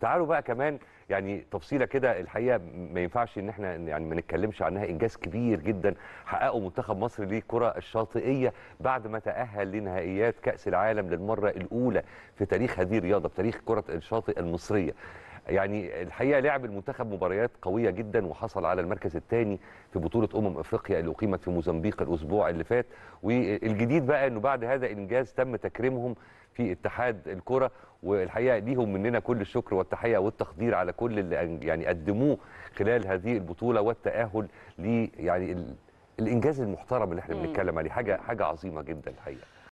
تعالوا بقى كمان يعني تفصيله كده الحقيقه ما ينفعش ان احنا يعني ما نتكلمش عنها انجاز كبير جدا حققه منتخب مصر للكره الشاطئيه بعد ما تاهل لنهائيات كاس العالم للمره الاولى في تاريخ هذه الرياضه في تاريخ كره الشاطئ المصريه يعني الحقيقه لعب المنتخب مباريات قويه جدا وحصل على المركز الثاني في بطوله امم افريقيا اللي اقيمت في موزمبيق الاسبوع اللي فات والجديد بقى انه بعد هذا الانجاز تم تكريمهم في اتحاد الكره والحقيقه ليهم مننا كل الشكر والتحيه والتقدير على كل اللي يعني قدموه خلال هذه البطوله والتاهل ل يعني الانجاز المحترم اللي احنا بنتكلم عليه حاجه حاجه عظيمه جدا الحقيقه